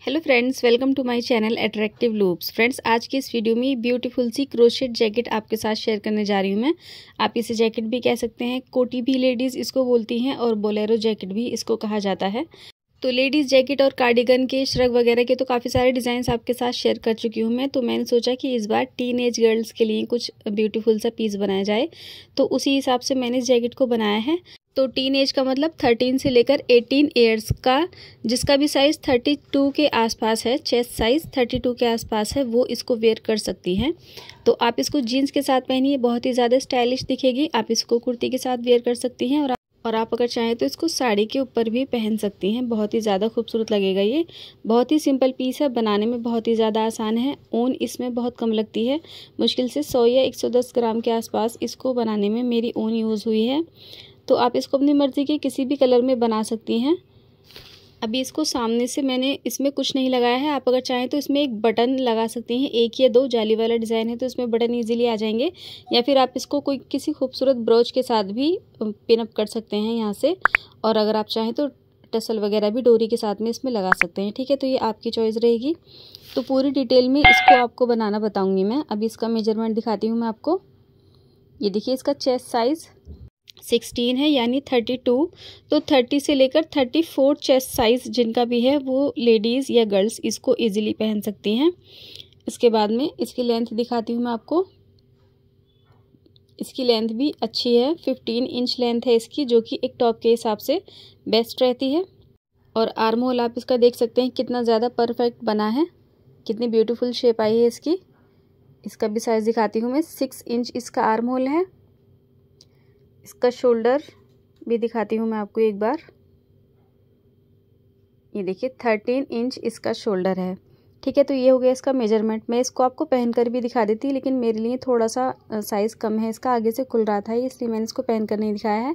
hello friends welcome to my channel attractive loops friends आज की इस वीडियो में ब्यूटीफुल सी क्रोशेड जैकेट आपके साथ शेयर करने जा रही हूँ मैं आप इसे जैकेट भी कह सकते हैं कोटी भी लेडीज़ इसको बोलती हैं और बोलेरो जैकेट भी इसको कहा जाता है तो लेडीज़ जैकेट और कार्डिगन के श्रग वगैरह के तो काफ़ी सारे डिज़ाइन आपके साथ शेयर कर चुकी हूँ मैं तो मैंने सोचा कि इस बार टीन एज गर्ल्स के लिए कुछ ब्यूटीफुल सा पीस बनाया जाए तो उसी हिसाब से मैंने इस जैकेट को बनाया है तो टीन एज का मतलब थर्टीन से लेकर एटीन ईयर्स का जिसका भी साइज़ थर्टी टू के आसपास है चेस्ट साइज़ थर्टी टू के आसपास है वो इसको वेयर कर सकती हैं तो आप इसको जीन्स के साथ पहनिए बहुत ही ज़्यादा स्टाइलिश दिखेगी आप इसको कुर्ती के साथ वेयर कर सकती हैं और और आप अगर चाहें तो इसको साड़ी के ऊपर भी पहन सकती हैं बहुत ही ज़्यादा खूबसूरत लगेगा ये बहुत ही सिंपल पीस है बनाने में बहुत ही ज़्यादा आसान है ऊन इसमें बहुत कम लगती है मुश्किल से सौ या 110 ग्राम के आसपास इसको बनाने में मेरी ऊन यूज़ हुई है तो आप इसको अपनी मर्ज़ी के किसी भी कलर में बना सकती हैं अभी इसको सामने से मैंने इसमें कुछ नहीं लगाया है आप अगर चाहें तो इसमें एक बटन लगा सकती हैं एक या दो जाली वाला डिज़ाइन है तो इसमें बटन इजीली आ जाएंगे या फिर आप इसको कोई किसी खूबसूरत ब्रोच के साथ भी पिनअप कर सकते हैं यहाँ से और अगर आप चाहें तो टसल वगैरह भी डोरी के साथ में इसमें लगा सकते हैं ठीक है तो ये आपकी चॉइस रहेगी तो पूरी डिटेल में इसको आपको बनाना बताऊँगी मैं अभी इसका मेजरमेंट दिखाती हूँ मैं आपको ये देखिए इसका चेस्ट साइज़ सिक्सटीन है यानी थर्टी टू तो थर्टी से लेकर थर्टी फोर चेस्ट साइज़ जिनका भी है वो लेडीज़ या गर्ल्स इसको इजीली पहन सकती हैं इसके बाद में इसकी लेंथ दिखाती हूँ मैं आपको इसकी लेंथ भी अच्छी है फिफ्टीन इंच लेंथ है इसकी जो कि एक टॉप के हिसाब से बेस्ट रहती है और आर्म होल आप इसका देख सकते हैं कितना ज़्यादा परफेक्ट बना है कितनी ब्यूटीफुल शेप आई है इसकी इसका भी साइज़ दिखाती हूँ मैं सिक्स इंच इसका आर्म होल है इसका शोल्डर भी दिखाती हूँ मैं आपको एक बार ये देखिए थर्टीन इंच इसका शोल्डर है ठीक है तो ये हो गया इसका मेजरमेंट मैं इसको आपको पहनकर भी दिखा देती लेकिन मेरे लिए थोड़ा सा साइज़ कम है इसका आगे से खुल रहा था इसलिए मैंने इसको पहनकर नहीं दिखाया है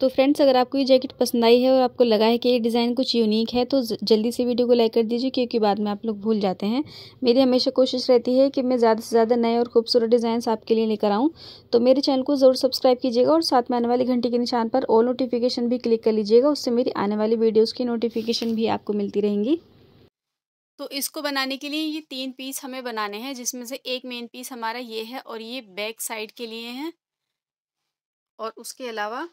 तो फ्रेंड्स अगर आपको ये जैकेट पसंद आई है और आपको लगा है कि ये डिज़ाइन कुछ यूनिक है तो जल्दी से वीडियो को लाइक कर दीजिए क्योंकि बाद में आप लोग भूल जाते हैं मेरी हमेशा कोशिश रहती है कि मैं ज़्यादा से ज़्यादा नए और खूबसूरत डिज़ाइंस आपके लिए लेकर आऊँ तो मेरे चैनल को ज़रूर सब्सक्राइब कीजिएगा और साथ में आने वाली घंटे के निशान पर ऑल नोटिफिकेशन भी क्लिक कर लीजिएगा उससे मेरी आने वाली वीडियोज़ की नोटिफिकेशन भी आपको मिलती रहेंगी तो इसको बनाने के लिए ये तीन पीस हमें बनाने हैं जिसमें से एक मेन पीस हमारा ये है और ये बैक साइड के लिए है और उसके अलावा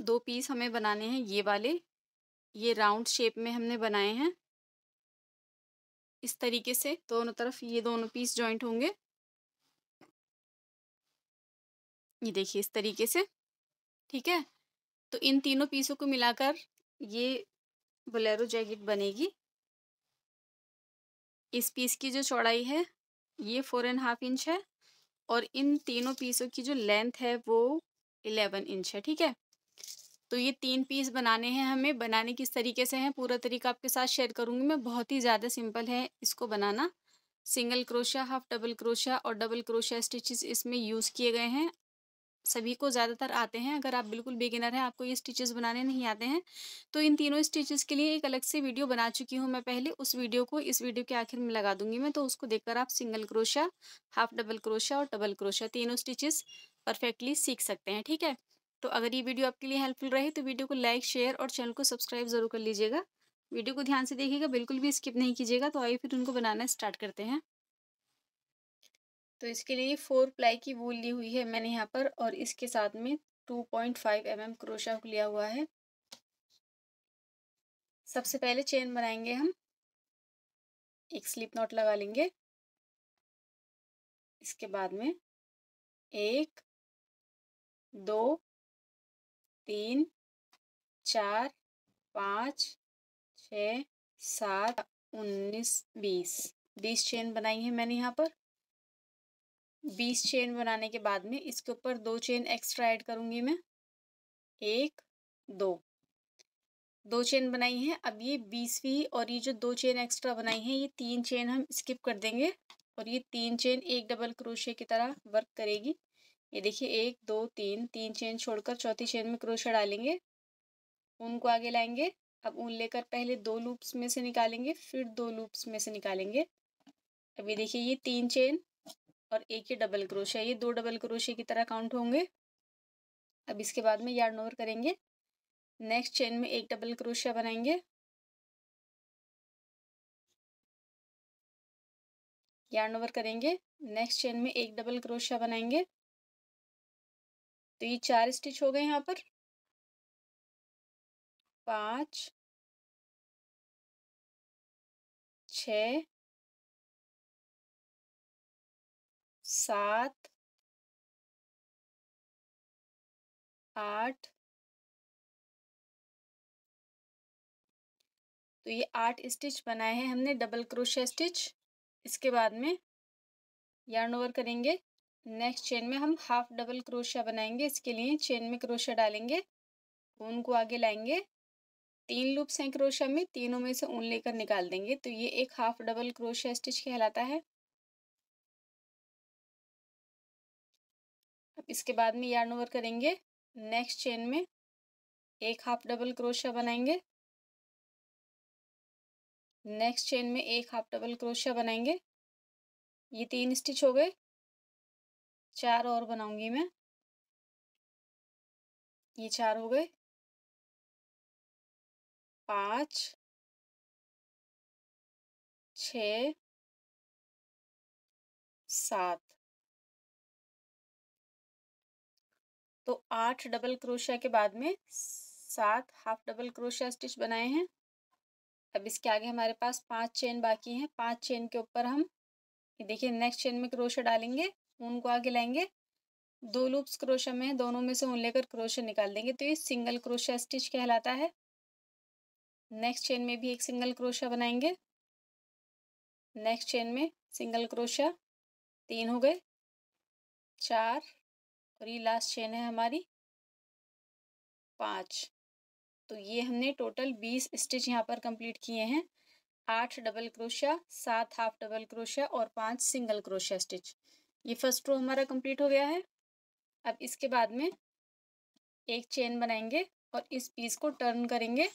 दो पीस हमें बनाने हैं ये वाले ये राउंड शेप में हमने बनाए हैं इस तरीके से दोनों तरफ ये दोनों पीस जॉइंट होंगे ये देखिए इस तरीके से ठीक है तो इन तीनों पीसों को मिलाकर ये बलेरो जैकेट बनेगी इस पीस की जो चौड़ाई है ये फोर एंड हाफ इंच है और इन तीनों पीसों की जो लेंथ है वो इलेवन इंच है ठीक है तो ये तीन पीस बनाने हैं हमें बनाने किस तरीके से हैं पूरा तरीका आपके साथ शेयर करूँगी मैं बहुत ही ज़्यादा सिंपल है इसको बनाना single crochet half double crochet और डबल क्रोशिया स्टिचेस इसमें यूज़ किए गए हैं सभी को ज़्यादातर आते हैं अगर आप बिल्कुल बिगिनर हैं आपको ये स्टिचेस बनाने नहीं आते हैं तो इन तीनों स्टिचेस के लिए एक अलग से वीडियो बना चुकी हूँ मैं पहले उस वीडियो को इस वीडियो के आखिर में लगा दूंगी मैं तो उसको देखकर आप single crochet half double crochet और डबल क्रोशा तीनों स्टिचेस परफेक्टली सीख सकते हैं ठीक है तो अगर ये वीडियो आपके लिए हेल्पफुल रहे तो वीडियो को लाइक शेयर और चैनल को सब्सक्राइब ज़रूर कर लीजिएगा वीडियो को ध्यान से देखिएगा बिल्कुल भी स्किप नहीं कीजिएगा तो आइए फिर उनको बनाना स्टार्ट करते हैं तो इसके लिए फोर प्लाई की वूल ली हुई है मैंने यहाँ पर और इसके साथ में two point five m m crochet hook लिया हुआ है सबसे पहले चेन बनाएंगे हम एक स्लिप नॉट लगा लेंगे इसके बाद में एक दो तीन चार पाँच छ सात उन्नीस बीस बीस चेन बनाई है मैंने यहाँ पर बीस चेन बनाने के बाद में इसके ऊपर दो चेन एक्स्ट्रा ऐड करूँगी मैं एक दो दो चेन बनाई है अब ये बीसवीं और ये जो दो चेन एक्स्ट्रा बनाई है ये तीन चेन हम स्किप कर देंगे और ये तीन चेन एक डबल क्रोशे की तरह वर्क करेगी ये देखिए एक दो तीन तीन चेन छोड़कर चौथी चेन में क्रोशा डालेंगे ऊन को आगे लाएंगे अब ऊन लेकर पहले दो लूप्स में से निकालेंगे फिर दो लूप्स में से निकालेंगे अब ये देखिए ये तीन चेन और एक ही डबल क्रोशा ये दो डबल क्रोशे की तरह काउंट होंगे अब इसके बाद में यार्न ओवर करेंगे नेक्स्ट चेन में एक डबल क्रोशिया बनाएंगे यार्न ओवर करेंगे नेक्स्ट चेन में एक डबल क्रोशिया बनाएंगे तो ये चार स्टिच हो गए यहाँ पर पाँच छ सात आठ तो ये आठ स्टिच बनाए हैं हमने डबल क्रोशिया स्टिच इसके बाद में यार्न ओवर करेंगे नेक्स्ट चेन में हम हाफ डबल क्रोशिया बनाएंगे इसके लिए चेन में क्रोशिया डालेंगे ऊन को आगे लाएंगे तीन लूप्स हैं क्रोशिया में तीनों में से ऊन लेकर निकाल देंगे तो ये एक हाफ डबल क्रोशिया स्टिच कहलाता है अब इसके बाद में यार्न ओवर करेंगे नेक्स्ट चेन में एक हाफ डबल क्रोशिया बनाएंगे नेक्स्ट चेन में एक हाफ डबल क्रोशिया बनाएंगे ये तीन स्टिच हो गए चार और बनाऊंगी मैं ये चार हो गए पांच छ सात तो आठ डबल क्रोशिया के बाद में सात हाफ डबल क्रोशिया स्टिच बनाए हैं अब इसके आगे हमारे पास पांच चेन बाकी हैं पांच चेन के ऊपर हम देखिए नेक्स्ट चेन में क्रोशा डालेंगे ऊन को आगे लाएंगे दो लूप्स क्रोशा में दोनों में से ऊन लेकर क्रोशा निकाल देंगे तो ये सिंगल क्रोशा स्टिच कहलाता है नेक्स्ट चेन में भी एक सिंगल क्रोशा बनाएंगे नेक्स्ट चेन में सिंगल क्रोशा तीन हो गए चार और ये लास्ट चेन है हमारी पाँच तो ये हमने टोटल बीस स्टिच यहाँ पर कंप्लीट किए हैं आठ डबल क्रोशिया सात हाफ डबल क्रोशिया और पांच सिंगल क्रोशिया स्टिच ये फर्स्ट रो हमारा कंप्लीट हो गया है अब इसके बाद में एक चेन बनाएंगे और इस पीस को टर्न करेंगे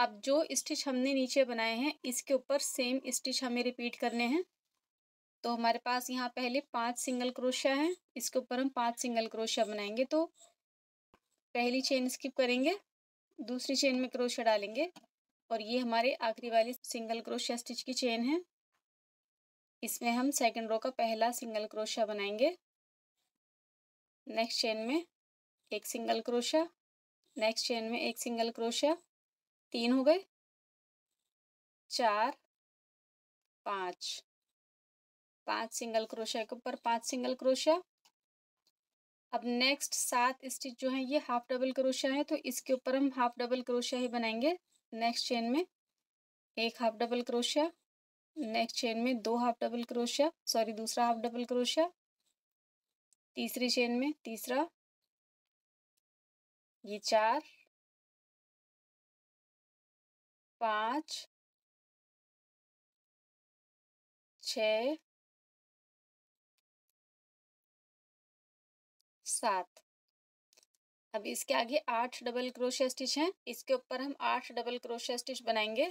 अब जो स्टिच हमने नीचे बनाए हैं इसके ऊपर सेम स्टिच हमें रिपीट करने हैं तो हमारे पास यहाँ पहले पांच सिंगल क्रोशिया हैं इसके ऊपर हम पांच सिंगल क्रोशिया बनाएंगे तो पहली चेन स्किप करेंगे दूसरी चेन में क्रोशिया डालेंगे और ये हमारे आखिरी वाली सिंगल क्रोशिया स्टिच की चेन है इसमें हम सेकेंड रो का पहला सिंगल क्रोशा बनाएंगे नेक्स्ट चेन में एक सिंगल क्रोशा नेक्स्ट चेन में एक सिंगल क्रोशा तीन हो गए चार पाँच पांच सिंगल क्रोशा के ऊपर पांच सिंगल क्रोशा अब नेक्स्ट सात स्टिच जो है ये हाफ डबल क्रोशा है तो इसके ऊपर हम हाफ डबल क्रोशा ही बनाएंगे नेक्स्ट चेन में एक half double crochet next chain में दो हाफ डबल क्रोशिया सॉरी दूसरा हाफ डबल क्रोशिया तीसरी चेन में तीसरा ये चार पाँच छ सात अब इसके आगे आठ डबल क्रोशिया स्टिच हैं इसके ऊपर हम आठ डबल क्रोशिया स्टिच बनाएंगे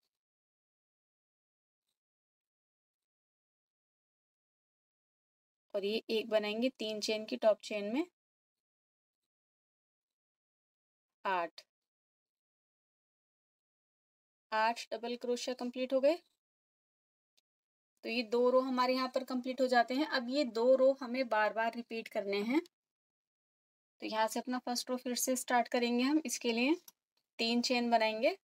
और ये एक बनाएंगे तीन चेन की टॉप चेन में आठ आठ डबल क्रोशिया कंप्लीट हो गए तो ये दो रो हमारे यहाँ पर कंप्लीट हो जाते हैं अब ये दो रो हमें बार बार रिपीट करने हैं तो यहाँ से अपना फर्स्ट रो फिर से स्टार्ट करेंगे हम इसके लिए तीन चेन बनाएंगे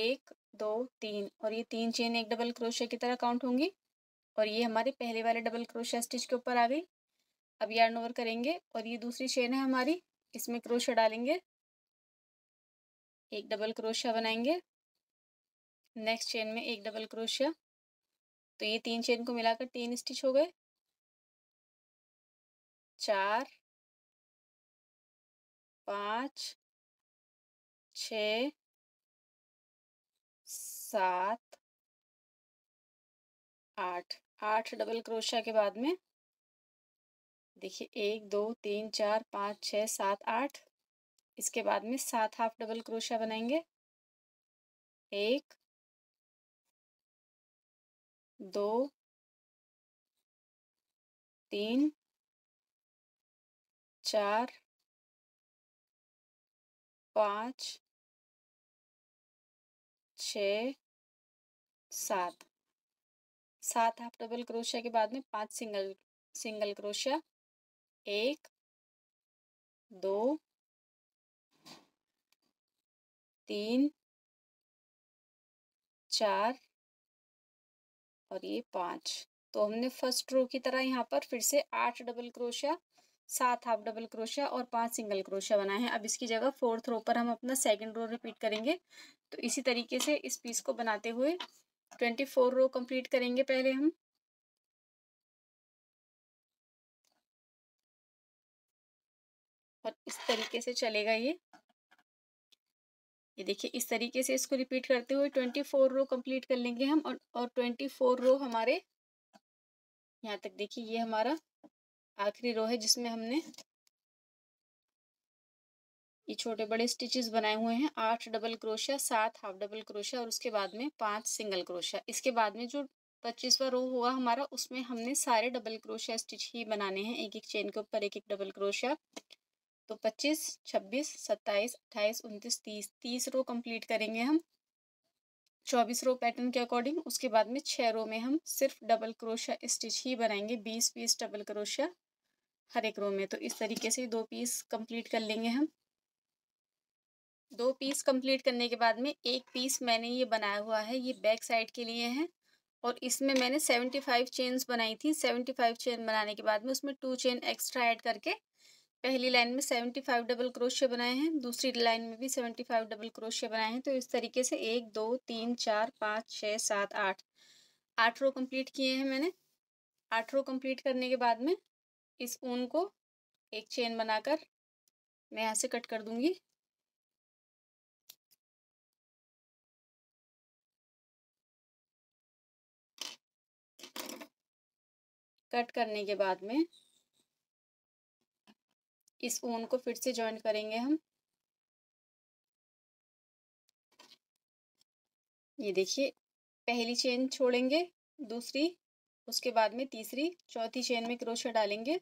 एक दो तीन और ये तीन चेन एक डबल क्रोशिया की तरह काउंट होंगी और ये हमारे पहले वाले डबल क्रोशिया स्टिच के ऊपर आ गई अब यार्न ओवर करेंगे और ये दूसरी चेन है हमारी इसमें क्रोशिया डालेंगे एक डबल क्रोशिया बनाएंगे नेक्स्ट चेन में एक डबल क्रोशिया तो ये तीन चेन को मिलाकर तीन स्टिच हो गए चार पाँच छ सात आठ आठ डबल क्रोशा के बाद में देखिए एक दो तीन चार पाँच छः सात आठ इसके बाद में सात हाफ डबल क्रोशा बनाएंगे एक दो तीन चार पाँच छ सात सात हाफ डबल क्रोशिया के बाद में पांच सिंगल सिंगल क्रोशिया एक दो तीन चार और ये पांच तो हमने फर्स्ट रो की तरह यहाँ पर फिर से आठ डबल क्रोशिया सात हाफ डबल क्रोशिया और पांच सिंगल क्रोशिया बनाए हैं अब इसकी जगह फोर्थ रो पर हम अपना सेकंड रो रिपीट करेंगे तो इसी तरीके से इस पीस को बनाते हुए ट्वेंटी फोर रो कंप्लीट करेंगे पहले हम और इस तरीके से चलेगा ये ये देखिए इस तरीके से इसको रिपीट करते हुए ट्वेंटी फोर रो कंप्लीट कर लेंगे हम और और ट्वेंटी फोर रो हमारे यहाँ तक देखिए ये हमारा आखिरी रो है जिसमें हमने ये छोटे बड़े स्टिचेस बनाए हुए हैं आठ डबल क्रोशिया सात हाफ डबल क्रोशिया और उसके बाद में पांच सिंगल क्रोशिया इसके बाद में जो पच्चीसवा रो होगा हमारा उसमें हमने सारे डबल क्रोशिया स्टिच ही बनाने हैं एक एक चेन के ऊपर एक एक डबल क्रोशिया तो पच्चीस छब्बीस सत्ताईस अट्ठाईस उनतीस तीस तीस रो कम्प्लीट करेंगे हम चौबीस रो पैटर्न के अकॉर्डिंग उसके बाद में छः रो में हम सिर्फ डबल क्रोशिया स्टिच ही बनाएंगे बीस पीस डबल क्रोशिया हर एक रो में तो इस तरीके से दो पीस कंप्लीट कर लेंगे हम दो पीस कंप्लीट करने के बाद में एक पीस मैंने ये बनाया हुआ है ये बैक साइड के लिए है और इसमें मैंने सेवेंटी फाइव चेन्स बनाई थी सेवेंटी फाइव चेन बनाने के बाद में उसमें टू चेन एक्स्ट्रा ऐड करके पहली लाइन में सेवेंटी फाइव डबल क्रोशिया बनाए हैं दूसरी लाइन में भी सेवेंटी फाइव डबल क्रोशिया बनाए हैं तो इस तरीके से एक दो तीन चार पाँच छः सात आठ आठ रो कम्प्लीट किए हैं मैंने आठ रो कम्प्लीट करने के बाद में इस ऊन को एक चेन बनाकर मैं यहाँ से कट कर दूँगी कट करने के बाद में इस ऊन को फिर से ज्वाइन करेंगे हम ये देखिए पहली चेन छोड़ेंगे दूसरी उसके बाद में तीसरी चौथी चेन में क्रोशा डालेंगे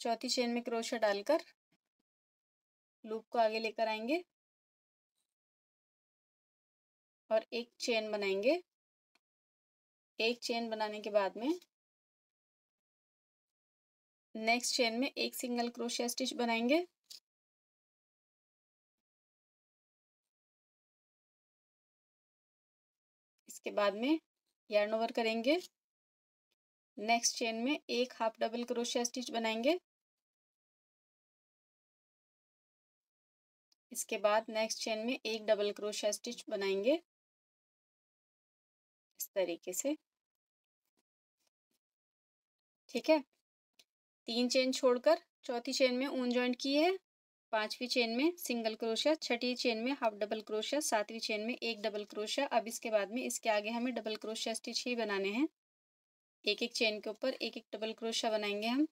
चौथी चेन में क्रोशा डालकर लूप को आगे लेकर आएंगे और एक चेन बनाएंगे एक चेन बनाने के बाद में नेक्स्ट चेन में एक सिंगल क्रोशिया स्टिच बनाएंगे इसके बाद में यार्न ओवर करेंगे नेक्स्ट चेन में एक हाफ डबल क्रोशिया स्टिच बनाएंगे इसके बाद नेक्स्ट चेन में एक डबल क्रोशिया स्टिच बनाएंगे तरीके से ठीक है तीन चेन छोड़कर चौथी चेन में ऊन ज्वाइंट की है पांचवी चेन में सिंगल क्रोशिया छठी चेन में हाफ डबल क्रोशिया सातवीं चेन में एक डबल क्रोशिया अब इसके बाद में इसके आगे हमें डबल क्रोशिया स्टिच ही बनाने हैं एक एक चेन के ऊपर एक एक डबल क्रोशिया बनाएंगे हम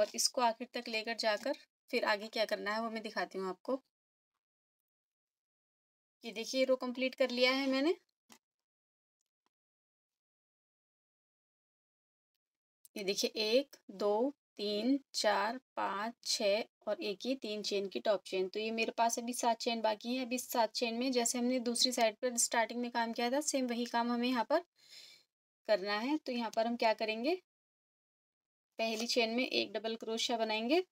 और इसको आखिर तक लेकर जाकर फिर आगे क्या करना है वो मैं दिखाती हूँ आपको ये देखिए रो कंप्लीट कर लिया है मैंने ये देखिए एक दो तीन चार पाँच छ और एक ही तीन चेन की टॉप चेन तो ये मेरे पास अभी सात चेन बाकी है अभी सात चेन में जैसे हमने दूसरी साइड पर स्टार्टिंग में काम किया था सेम वही काम हमें यहाँ पर करना है तो यहाँ पर हम क्या करेंगे पहली चेन में एक डबल क्रोशिया बनाएंगे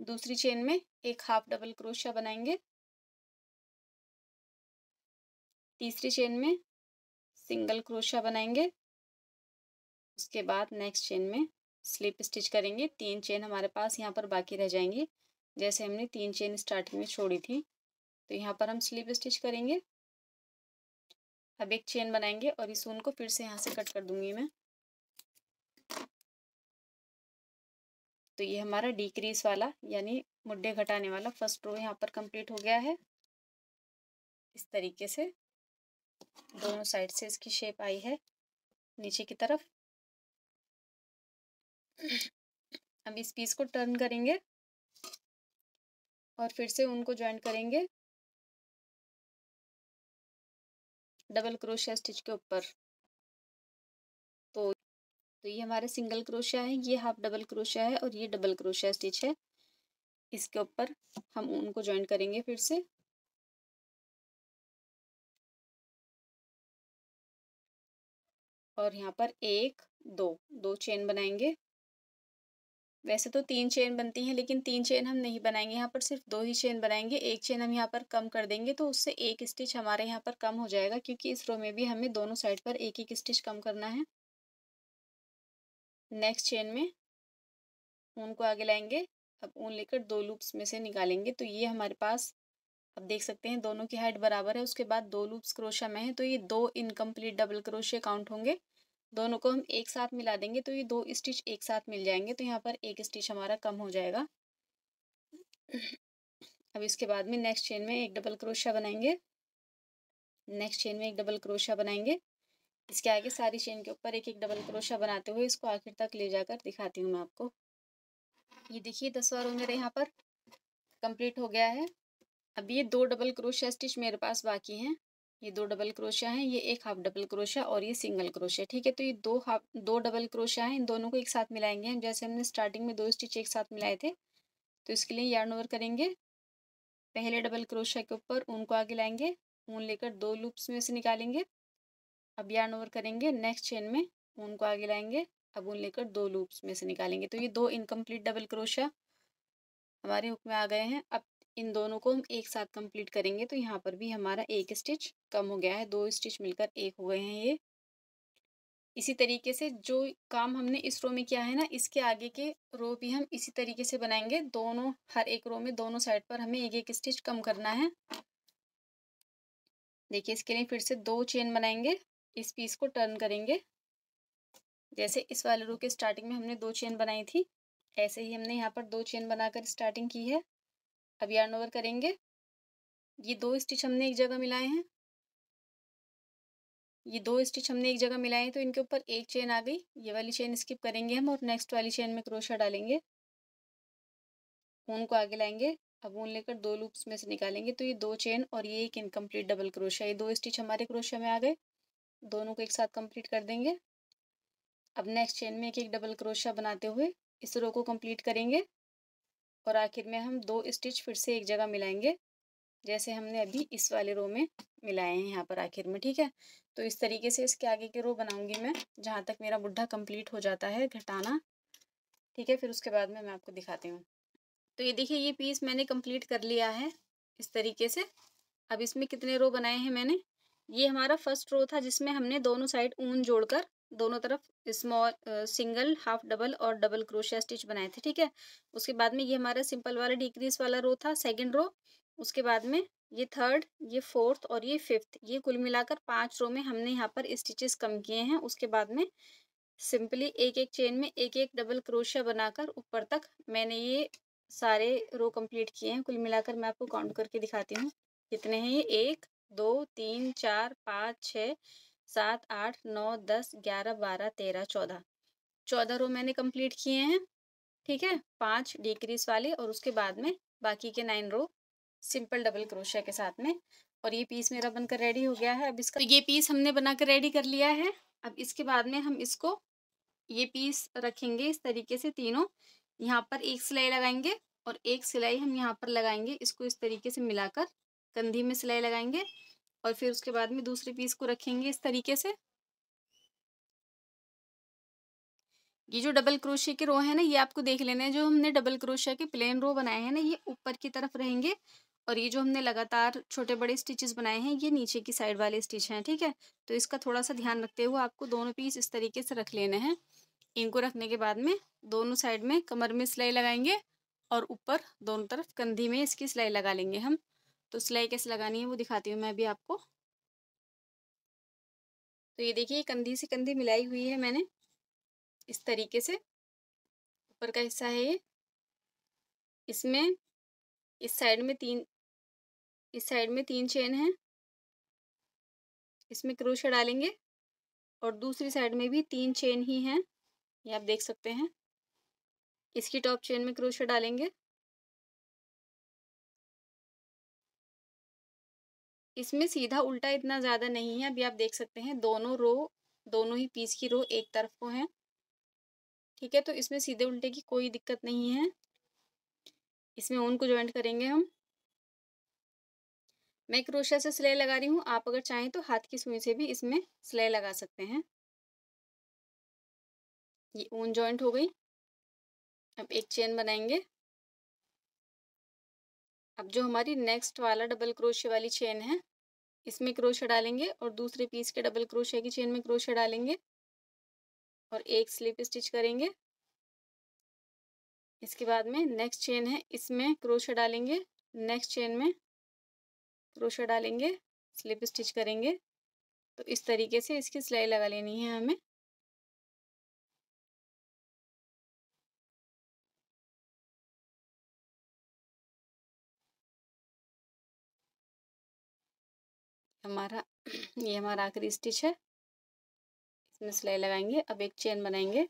दूसरी चेन में एक हाफ डबल क्रोशिया बनाएंगे तीसरी चेन में सिंगल क्रोशिया बनाएंगे उसके बाद नेक्स्ट चेन में स्लिप स्टिच करेंगे तीन चेन हमारे पास यहाँ पर बाकी रह जाएंगी जैसे हमने तीन चेन स्टार्टिंग में छोड़ी थी तो यहाँ पर हम स्लिप स्टिच करेंगे अब एक चेन बनाएंगे और इस ऊन को फिर से यहाँ से कट कर दूंगी मैं तो ये हमारा डिक्रीज वाला यानी मुड्डे घटाने वाला फर्स्ट रो यहाँ पर कंप्लीट हो गया है इस तरीके से दोनों साइड से इसकी शेप आई है नीचे की तरफ अब इस पीस को टर्न करेंगे और फिर से उनको ज्वाइंट करेंगे डबल क्रोशिया स्टिच के ऊपर तो तो ये हमारा सिंगल क्रोशिया है ये हाफ डबल क्रोशिया है और ये डबल क्रोशिया स्टिच है इसके ऊपर हम उनको ज्वाइन करेंगे फिर से और यहाँ पर एक दो दो चेन बनाएंगे वैसे तो तीन चेन बनती हैं लेकिन तीन चेन हम नहीं बनाएंगे यहाँ पर सिर्फ दो ही चेन बनाएंगे एक चेन हम यहाँ पर कम कर देंगे तो उससे एक स्टिच हमारे यहाँ पर कम हो जाएगा क्योंकि इस रो में भी हमें दोनों साइड पर एक एक स्टिच कम करना है नेक्स्ट चेन में ऊन को आगे लाएंगे अब ऊन लेकर दो लूप्स में से निकालेंगे तो ये हमारे पास अब देख सकते हैं दोनों की हाइट बराबर है उसके बाद दो लूप्स क्रोशा में है तो ये दो इनकम्प्लीट डबल क्रोशे काउंट होंगे दोनों को हम एक साथ मिला देंगे तो ये दो स्टिच एक साथ मिल जाएंगे तो यहाँ पर एक स्टिच हमारा कम हो जाएगा अब इसके बाद में नेक्स्ट चेन में एक डबल क्रोशा बनाएंगे नेक्स्ट चेन में एक डबल क्रोशा बनाएंगे इसके आगे सारी चेन के ऊपर एक एक डबल क्रोशा बनाते हुए इसको आखिर तक ले जाकर दिखाती हूँ मैं आपको ये देखिए दसवा रो मेरे यहाँ पर कंप्लीट हो गया है अब ये दो डबल क्रोशा स्टिच मेरे पास बाकी हैं ये दो डबल क्रोशा हैं ये एक हाफ डबल क्रोशा और ये सिंगल क्रोशा ठीक है तो ये दो हाफ दो डबल क्रोशा हैं इन दोनों को एक साथ मिलाएंगे हम जैसे हमने स्टार्टिंग में दो स्टिच एक साथ मिलाए थे तो इसके लिए यार्न ओवर करेंगे पहले डबल क्रोशा के ऊपर ऊन को आगे लाएंगे ऊन लेकर दो लूप्स में से निकालेंगे अब यार्न ओवर करेंगे नेक्स्ट चेन में ऊन को आगे लाएंगे अब ऊन लेकर दो लूप्स में से निकालेंगे तो ये दो इनकम्प्लीट डबल क्रोशा हमारे हुक में आ गए हैं अब इन दोनों को हम एक साथ कंप्लीट करेंगे तो यहाँ पर भी हमारा एक स्टिच कम हो गया है दो स्टिच मिलकर एक हो गए हैं ये इसी तरीके से जो काम हमने इस रो में किया है ना इसके आगे के रो भी हम इसी तरीके से बनाएंगे दोनों हर एक रो में दोनों साइड पर हमें एक एक स्टिच कम करना है देखिए इसके लिए फिर से दो चेन बनाएंगे इस पीस को टर्न करेंगे जैसे इस वाले रो के स्टार्टिंग में हमने दो चेन बनाई थी ऐसे ही हमने यहाँ पर दो चेन बनाकर स्टार्टिंग की है अब यार्न ओवर करेंगे ये दो स्टिच हमने एक जगह मिलाए हैं ये दो स्टिच हमने एक जगह मिलाए हैं तो इनके ऊपर एक चेन आ गई ये वाली चेन स्किप करेंगे हम और नेक्स्ट वाली चेन में क्रोशा डालेंगे ऊन को आगे लाएंगे अब ऊन लेकर दो लूप्स में से निकालेंगे तो ये दो चेन और ये एक इनकम्प्लीट डबल क्रोशा ये दो स्टिच हमारे क्रोशा में आ गए दोनों को एक साथ कंप्लीट कर देंगे अब नेक्स्ट चेन में एक एक डबल क्रोशा बनाते हुए इस रो को कंप्लीट करेंगे और आखिर में हम दो स्टिच फिर से एक जगह मिलाएंगे जैसे हमने अभी इस वाले रो में मिलाए हैं यहाँ पर आखिर में ठीक है तो इस तरीके से इसके आगे के रो बनाऊंगी मैं जहाँ तक मेरा बुढ़ा कंप्लीट हो जाता है घटाना ठीक है फिर उसके बाद में मैं आपको दिखाती हूँ तो ये देखिए ये पीस मैंने कंप्लीट कर लिया है इस तरीके से अब इसमें कितने रो बनाए हैं मैंने ये हमारा फर्स्ट रो था जिसमें हमने दोनों साइड ऊन जोड़कर दोनों तरफ स्मॉल सिंगल हाफ डबल और डबल क्रोशिया स्टिच बनाए थे ठीक है उसके बाद में ये हमारा सिंपल वाला डिक्रीज वाला रो था सेकेंड रो उसके बाद में ये थर्ड ये फोर्थ और ये फिफ्थ ये कुल मिलाकर पांच रो में हमने यहाँ पर स्टिचेस कम किए हैं उसके बाद में सिंपली एक एक चेन में एक एक डबल क्रोशिया बनाकर ऊपर तक मैंने ये सारे रो कंप्लीट किए हैं कुल मिलाकर मैं आपको काउंट करके दिखाती हूँ कितने हैं ये एक दो तीन चार पाँच छः सात आठ नौ दस ग्यारह बारह तेरह चौदह चौदह रो मैंने कंप्लीट किए हैं ठीक है पांच डिक्रीज वाले और उसके बाद में बाकी के nine row simple double crochet के साथ में और ये पीस मेरा बनकर रेडी हो गया है अब इसका तो ये पीस हमने बनाकर रेडी कर लिया है अब इसके बाद में हम इसको ये पीस रखेंगे इस तरीके से तीनों यहाँ पर एक सिलाई लगाएंगे और एक सिलाई हम यहाँ पर लगाएंगे इसको इस तरीके से मिलाकर कंधी में सिलाई लगाएंगे और फिर उसके बाद में दूसरे पीस को रखेंगे इस तरीके से ये जो डबल क्रोशिया के रो है ना ये आपको देख लेना है जो हमने डबल क्रोशिया के प्लेन रो बनाए हैं ना ये ऊपर की तरफ रहेंगे और ये जो हमने लगातार छोटे बड़े स्टिचेस बनाए हैं ये नीचे की साइड वाले स्टिच हैं ठीक है तो इसका थोड़ा सा ध्यान रखते हुए आपको दोनों पीस इस तरीके से रख लेने हैं इनको रखने के बाद में दोनों साइड में कमर में सिलाई लगाएंगे और ऊपर दोनों तरफ कंधी में इसकी सिलाई लगा लेंगे हम तो सिलाई कैसे लगानी है वो दिखाती हूँ मैं अभी आपको तो ये देखिए कंधी से कंधी मिलाई हुई है मैंने इस तरीके से ऊपर का हिस्सा है ये इसमें इस साइड में तीन इस साइड में तीन चेन है इसमें क्रोशा डालेंगे और दूसरी साइड में भी तीन चेन ही हैं ये आप देख सकते हैं इसकी टॉप चेन में क्रोशा डालेंगे इसमें सीधा उल्टा इतना ज़्यादा नहीं है अभी आप देख सकते हैं दोनों रो दोनों ही पीस की रो एक तरफ को है ठीक है तो इसमें सीधे उल्टे की कोई दिक्कत नहीं है इसमें ऊन को ज्वाइंट करेंगे हम मैं क्रोशा से सिलाई लगा रही हूँ आप अगर चाहें तो हाथ की सुई से भी इसमें सिलाई लगा सकते हैं ये ऊन ज्वाइंट हो गई अब एक चेन बनाएंगे अब जो हमारी नेक्स्ट वाला डबल क्रोशे वाली चेन है इसमें क्रोशे डालेंगे और दूसरे पीस के डबल क्रोशे की चेन में क्रोशे डालेंगे और एक स्लिप स्टिच करेंगे इसके बाद में नेक्स्ट चेन है इसमें क्रोशे डालेंगे नेक्स्ट चेन में क्रोशे डालेंगे स्लिप स्टिच करेंगे तो इस तरीके से इसकी सिलाई लगा लेनी है हमें हमारा ये हमारा आखिरी स्टिच है इसमें सिलाई लगाएंगे अब एक चेन बनाएंगे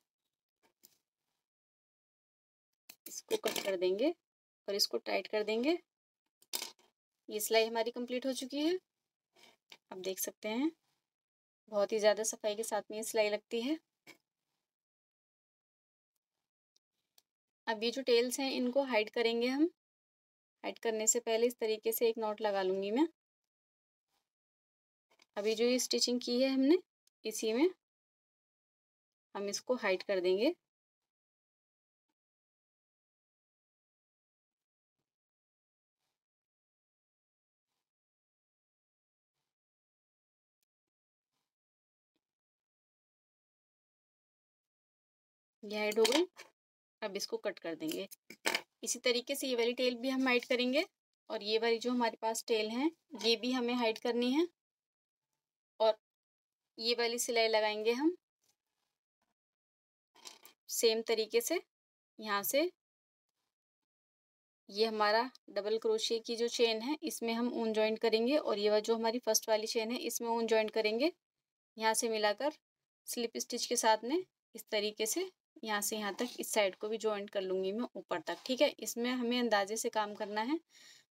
इसको कट कर देंगे और इसको टाइट कर देंगे ये सिलाई हमारी कंप्लीट हो चुकी है आप देख सकते हैं बहुत ही ज़्यादा सफाई के साथ में ये सिलाई लगती है अब ये जो टेल्स हैं इनको हाइड करेंगे हम हाइड करने से पहले इस तरीके से एक नॉट लगा लूँगी मैं अभी जो ये स्टिचिंग की है हमने इसी में हम इसको हाइट कर देंगे यह हाइड हो गई अब इसको कट कर देंगे इसी तरीके से ये वाली टेल भी हम हाइड करेंगे और ये वाली जो हमारे पास टेल है ये भी हमें हाइड करनी है और ये वाली सिलाई लगाएंगे हम सेम तरीके से यहाँ से ये हमारा डबल क्रोशिए की जो चेन है इसमें हम ऊन ज्वाइंट करेंगे और ये जो हमारी फर्स्ट वाली चेन है इसमें ऊन ज्वाइंट करेंगे यहाँ से मिलाकर स्लिप स्टिच के साथ में इस तरीके से यहाँ से यहाँ तक इस साइड को भी ज्वाइंट कर लूँगी मैं ऊपर तक ठीक है इसमें हमें अंदाजे से काम करना है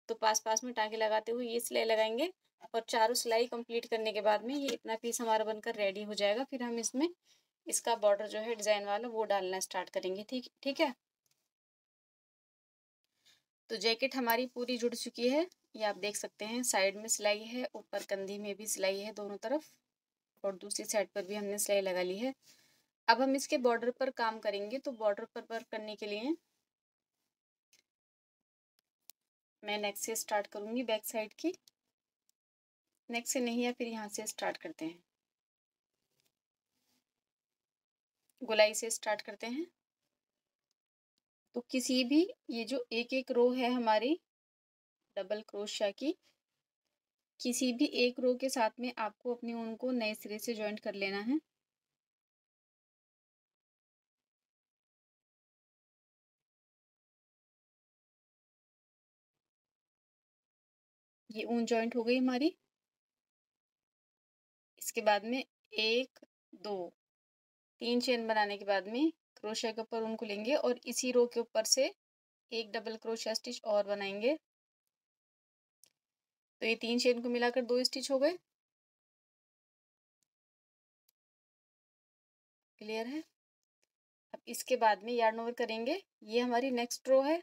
तो पास पास में टांके लगाते हुए ये सिलाई लगाएंगे और चारों सिलाई कंप्लीट करने के बाद में ये इतना पीस हमारा बनकर रेडी हो जाएगा फिर हम इसमें इसका बॉर्डर जो है डिज़ाइन वाला वो डालना स्टार्ट करेंगे ठीक ठीक है तो जैकेट हमारी पूरी जुड़ चुकी है ये आप देख सकते हैं साइड में सिलाई है ऊपर कंधी में भी सिलाई है दोनों तरफ और दूसरी साइड पर भी हमने सिलाई लगा ली है अब हम इसके बॉर्डर पर काम करेंगे तो बॉर्डर पर वर्क करने के लिए मैं नेक्स्ट से स्टार्ट करूँगी बैक साइड की नेक्स्ट से नहीं है फिर यहाँ से स्टार्ट करते हैं गुलाई से स्टार्ट करते हैं तो किसी भी ये जो एक एक रो है हमारी डबल क्रोशिया की किसी भी एक रो के साथ में आपको अपनी ऊन को नए सिरे से ज्वाइंट कर लेना है ये ऊन जॉइंट हो गई हमारी इसके बाद में एक दो तीन चेन बनाने के बाद में क्रोशिया के ऊपर ऊन को लेंगे और इसी रो के ऊपर से एक डबल क्रोशिया स्टिच और बनाएंगे तो ये तीन चेन को मिलाकर दो स्टिच हो गए क्लियर है अब इसके बाद में यार्न ओवर करेंगे ये हमारी नेक्स्ट रो है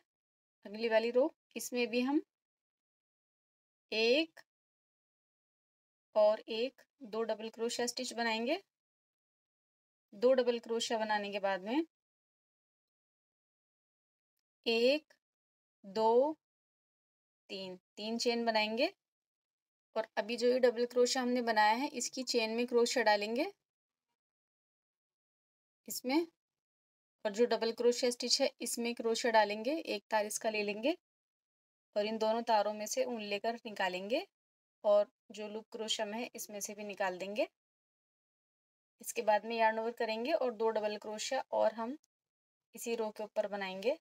अगली वाली रो इसमें भी हम एक और एक दो डबल क्रोशिया स्टिच बनाएंगे दो डबल क्रोशिया बनाने के बाद में एक दो तीन तीन चेन बनाएंगे और अभी जो ये डबल क्रोशिया हमने बनाया है इसकी चेन में क्रोशिया डालेंगे इसमें और जो डबल क्रोशिया स्टिच है इसमें क्रोशिया डालेंगे एक तार इसका ले लेंगे और इन दोनों तारों में से ऊन लेकर निकालेंगे और जो लूप क्रोशम है इसमें से भी निकाल देंगे इसके बाद में यार्न ओवर करेंगे और दो डबल क्रोशिया और हम इसी रो के ऊपर बनाएंगे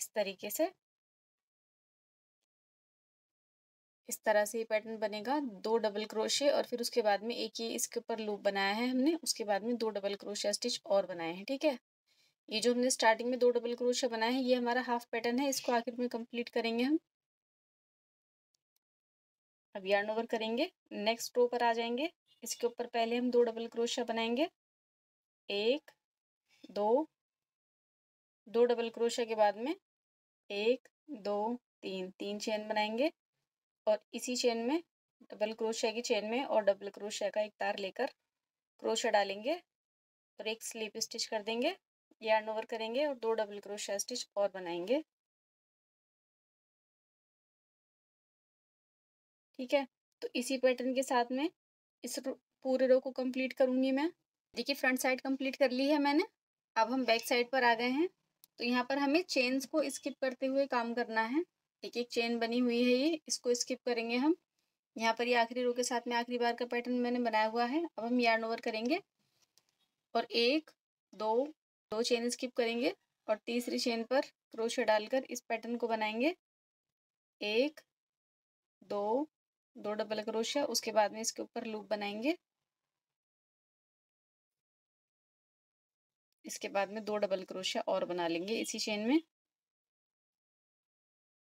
इस तरीके से इस तरह से ये पैटर्न बनेगा दो डबल क्रोशे और फिर उसके बाद में एक ही इसके ऊपर लूप बनाया है हमने उसके बाद में दो डबल क्रोशिया स्टिच और बनाए हैं ठीक है ये जो हमने स्टार्टिंग में दो डबल क्रोशिया बनाया है ये हमारा हाफ पैटर्न है इसको आखिर में कंप्लीट करेंगे हम अब यार्न ओवर करेंगे नेक्स्ट रो पर आ जाएंगे इसके ऊपर पहले हम दो डबल क्रोशा बनाएंगे एक दो दो डबल क्रोशा के बाद में एक दो तीन तीन चेन बनाएंगे और इसी चेन में डबल क्रोशा की चेन में और डबल क्रोशा का एक तार लेकर क्रोशा डालेंगे और एक स्लीप स्टिच कर देंगे यार्न ओवर करेंगे और दो डबल क्रोशिया स्टिच और बनाएंगे ठीक है तो इसी पैटर्न के साथ में इस पूरे रो को कंप्लीट करूंगी मैं देखिए फ्रंट साइड कंप्लीट कर ली है मैंने अब हम बैक साइड पर आ गए हैं तो यहाँ पर हमें चेन्स को स्किप करते हुए काम करना है ठीक एक चेन बनी हुई है ये इसको स्किप करेंगे हम यहाँ पर ये आखिरी रो के साथ में आखिरी बार का पैटर्न मैंने बनाया हुआ है अब हम यार्न ओवर करेंगे और एक दो दो चेन स्किप करेंगे और तीसरी चेन पर क्रोशे डालकर इस पैटर्न को बनाएंगे एक दो दो डबल क्रोशिया उसके बाद में इसके ऊपर लूप बनाएंगे इसके बाद में दो डबल क्रोशिया और बना लेंगे इसी चेन में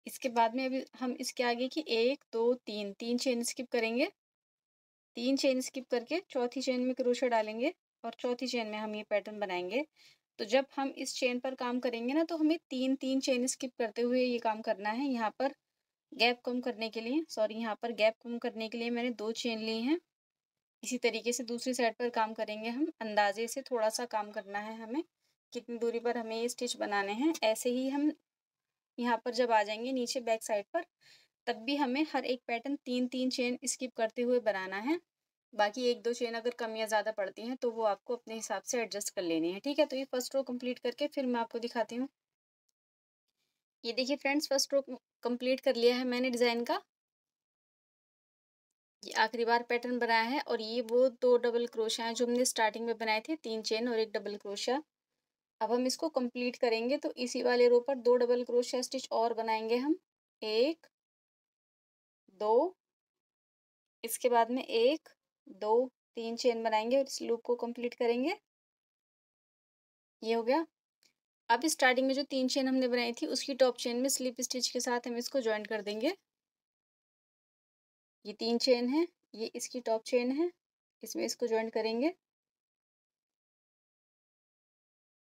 इसके बाद में अभी हम इसके आगे की एक दो तीन तीन चेन स्किप करेंगे तीन चेन स्किप करके चौथी चेन में क्रोशिया डालेंगे और चौथी चेन में हम ये पैटर्न बनाएंगे तो जब हम इस चेन पर काम करेंगे ना तो हमें तीन तीन चेन स्किप करते हुए ये काम करना है यहाँ पर गैप कम करने के लिए सॉरी यहाँ पर गैप कम करने के लिए मैंने दो चेन ली हैं इसी तरीके से दूसरी साइड पर काम करेंगे हम अंदाजे से थोड़ा सा काम करना है हमें कितनी दूरी पर हमें ये स्टिच बनाने हैं ऐसे ही हम यहाँ पर जब आ जाएंगे नीचे बैक साइड पर तब भी हमें हर एक पैटर्न तीन तीन चेन स्किप करते हुए बनाना है बाकी एक दो चेन अगर कम या ज़्यादा पड़ती हैं तो वो आपको अपने हिसाब से एडजस्ट कर लेनी है ठीक है तो ये फर्स्ट रो कंप्लीट करके फिर मैं आपको दिखाती हूँ ये देखिए फ्रेंड्स फर्स्ट रो कंप्लीट कर लिया है मैंने डिज़ाइन का ये आखिरी बार पैटर्न बनाया है और ये वो दो डबल क्रोशा हैं जो हमने स्टार्टिंग में बनाए थे तीन चेन और एक डबल क्रोशा अब हम इसको कंप्लीट करेंगे तो इसी वाले रो पर दो डबल क्रोशा स्टिच और बनाएंगे हम एक दो इसके बाद में एक दो तीन चेन बनाएंगे और इस लूप को कंप्लीट करेंगे ये हो गया अब स्टार्टिंग में जो तीन चेन हमने बनाई थी उसकी टॉप चेन में स्लिप स्टिच के साथ हम इसको ज्वाइन कर देंगे ये तीन चेन है ये इसकी टॉप चेन है इसमें इसको ज्वाइन करेंगे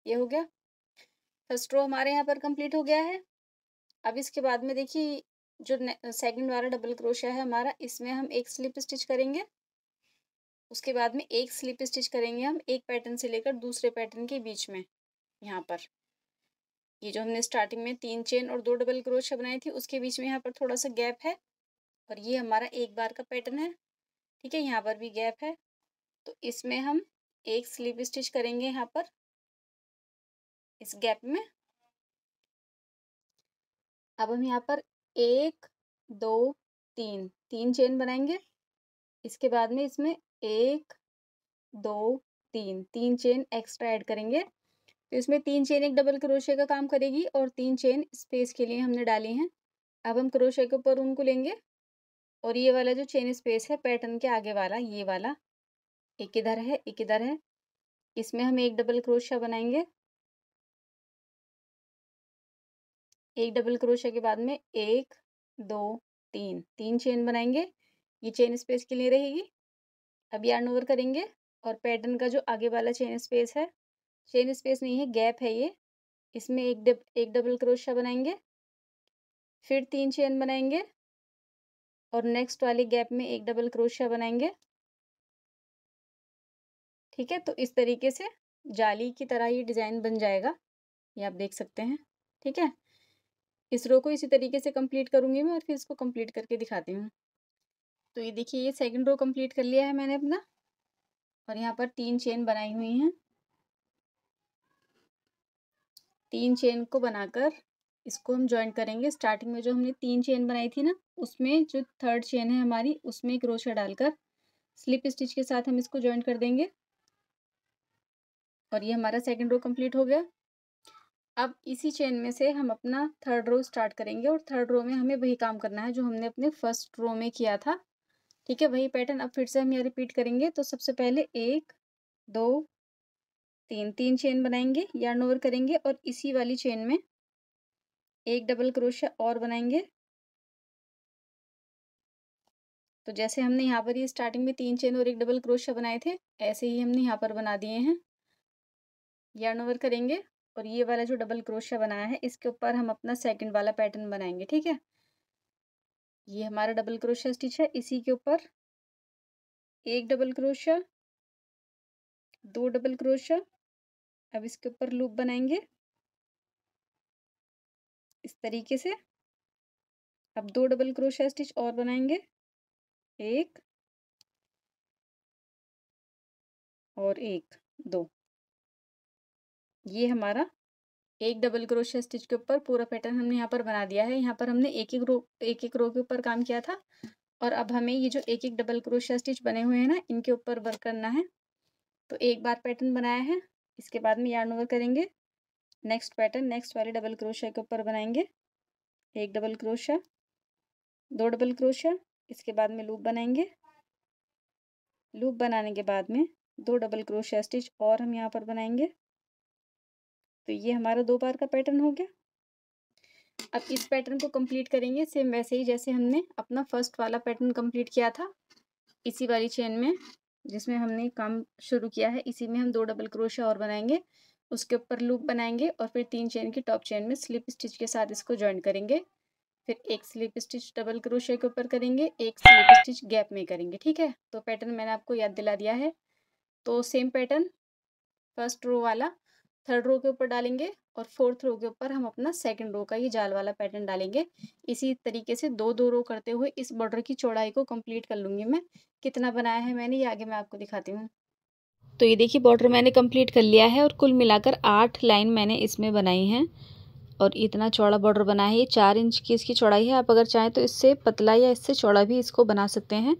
ये हो गया फर्स्ट रो हमारे यहाँ पर कंप्लीट हो गया है अब इसके बाद में देखिए जो सेकंड वाला डबल क्रोशिया है हमारा इसमें हम एक स्लिप स्टिच करेंगे उसके बाद में एक स्लिप स्टिच करेंगे हम एक पैटर्न से लेकर दूसरे पैटर्न के बीच में यहाँ पर ये जो हमने स्टार्टिंग में तीन चेन और दो डबल क्रोशिया बनाई थी उसके बीच में यहाँ पर थोड़ा सा गैप है और ये हमारा एक बार का पैटर्न है ठीक है यहाँ पर भी गैप है तो इसमें हम एक स्लिप स्टिच करेंगे यहाँ पर इस गैप में अब हम यहाँ पर एक दो तीन तीन चेन बनाएंगे इसके बाद में इसमें एक दो तीन तीन चेन एक्स्ट्रा ऐड करेंगे तो इसमें तीन चेन एक डबल क्रोशे का काम करेगी और तीन चेन स्पेस के लिए हमने डाली हैं अब हम क्रोशे के ऊपर उनको लेंगे और ये वाला जो चेन स्पेस है पैटर्न के आगे वाला ये वाला एक इधर है एक इधर है इसमें हम एक डबल क्रोशा बनाएंगे एक डबल क्रोशा के बाद में एक दो तीन तीन चेन बनाएंगे ये चेन स्पेस के लिए रहेगी अब यार्न ओवर करेंगे और पैटर्न का जो आगे वाला चेन स्पेस है चेन स्पेस नहीं है गैप है ये इसमें एक डब एक डबल क्रोशा बनाएंगे फिर तीन चेन बनाएंगे और नेक्स्ट वाले गैप में एक डबल क्रोशिया बनाएंगे ठीक है तो इस तरीके से जाली की तरह ये डिज़ाइन बन जाएगा ये आप देख सकते हैं ठीक है इस रो को इसी तरीके से कंप्लीट करूँगी मैं और फिर इसको कंप्लीट करके दिखाती हूँ तो ये देखिए ये सेकंड रो कंप्लीट कर लिया है मैंने अपना और यहाँ पर तीन चेन बनाई हुई हैं तीन चेन को बनाकर इसको हम ज्वाइन करेंगे स्टार्टिंग में जो हमने तीन चेन बनाई थी ना उसमें जो थर्ड चेन है हमारी उसमें क्रोशा डालकर स्लिप स्टिच के साथ हम इसको ज्वाइन कर देंगे और ये हमारा सेकंड रो कंप्लीट हो गया अब इसी चेन में से हम अपना थर्ड रो स्टार्ट करेंगे और थर्ड रो में हमें वही काम करना है जो हमने अपने फर्स्ट रो में किया था ठीक है वही पैटर्न अब फिर से हम यहाँ रिपीट करेंगे तो सबसे पहले एक दो तीन तीन चेन बनाएंगे यार्न ओवर करेंगे और इसी वाली चेन में एक डबल क्रोशा और बनाएंगे तो जैसे हमने यहाँ पर ये स्टार्टिंग में तीन चेन और एक डबल क्रोशा बनाए थे ऐसे ही हमने यहाँ पर बना दिए हैं यार्न ओवर करेंगे और ये वाला जो डबल क्रोशा बनाया है इसके ऊपर हम अपना सेकंड वाला पैटर्न बनाएंगे ठीक है ये हमारा डबल क्रोशिया स्टिच है इसी के ऊपर एक डबल क्रोशिया दो डबल क्रोशिया अब इसके ऊपर लूप बनाएंगे इस तरीके से अब दो डबल क्रोशिया स्टिच और बनाएंगे एक और एक दो ये हमारा एक डबल क्रोशिया स्टिच के ऊपर पूरा पैटर्न हमने यहाँ पर बना दिया है यहाँ पर हमने एक एक रो एक एक रो के ऊपर काम किया था और अब हमें ये जो एक एक डबल क्रोशिया स्टिच बने हुए हैं ना इनके ऊपर वर्क करना है तो एक बार पैटर्न बनाया है इसके बाद में यार्न ओवर करेंगे नेक्स्ट पैटर्न नेक्स्ट वाले डबल क्रोशिया के ऊपर बनाएंगे एक डबल क्रोशिया दो डबल क्रोशिया इसके बाद में लूप बनाएंगे लूप बनाने के बाद में दो डबल क्रोशिया स्टिच और हम यहाँ पर बनाएंगे तो ये हमारा दो बार का पैटर्न हो गया अब इस पैटर्न को कंप्लीट करेंगे सेम वैसे ही जैसे हमने अपना फर्स्ट वाला पैटर्न कंप्लीट किया था इसी वाली चेन में जिसमें हमने काम शुरू किया है इसी में हम दो डबल क्रोशिया और बनाएंगे उसके ऊपर लूप बनाएंगे और फिर तीन चेन की टॉप चेन में स्लिप स्टिच के साथ इसको ज्वाइन करेंगे फिर एक स्लिप स्टिच डबल क्रोशे के ऊपर करेंगे एक स्लिप स्टिच गैप में करेंगे ठीक है तो पैटर्न मैंने आपको याद दिला दिया है तो सेम पैटर्न फर्स्ट रो वाला थर्ड रो के ऊपर डालेंगे और फोर्थ रो के ऊपर हम अपना सेकंड रो का ये जाल वाला पैटर्न डालेंगे इसी तरीके से दो दो रो करते हुए इस बॉर्डर की चौड़ाई को कंप्लीट कर लूँगी मैं कितना बनाया है मैंने ये आगे मैं आपको दिखाती हूँ तो ये देखिए बॉर्डर मैंने कंप्लीट कर लिया है और कुल मिलाकर आठ लाइन मैंने इसमें बनाई हैं और इतना चौड़ा बॉर्डर बना है ये चार इंच की इसकी चौड़ाई है आप अगर चाहें तो इससे पतला या इससे चौड़ा भी इसको बना सकते हैं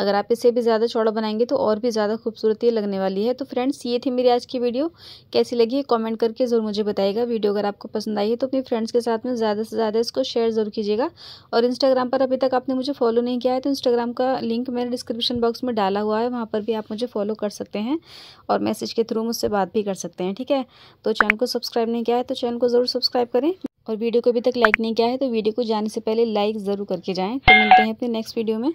अगर आप इसे भी ज़्यादा चौड़ा बनाएंगे तो और भी ज़्यादा खूबसूरत ये लगने वाली है तो फ्रेंड्स ये थी मेरी आज की वीडियो कैसी लगी है कॉमेंट करके ज़रूर मुझे बताएगा वीडियो अगर आपको पसंद आई है तो अपने फ्रेंड्स के साथ में ज़्यादा से ज़्यादा इसको शेयर ज़रूर कीजिएगा और इंस्टाग्राम पर अभी तक आपने मुझे फॉलो नहीं किया है तो इंस्टाग्राम का लिंक मैंने डिस्क्रिप्शन बॉक्स में डाला हुआ है वहाँ पर भी आप मुझे फॉलो कर सकते हैं और मैसेज के थ्रू मुझसे बात भी कर सकते हैं ठीक है तो चैनल को सब्सक्राइब नहीं किया है तो चैनल को ज़रूर सब्सक्राइब करें और वीडियो को अभी तक लाइक नहीं किया है तो वीडियो को जाने से पहले लाइक ज़रूर करके जाएँ तो मिलते हैं अपने नेक्स्ट वीडियो में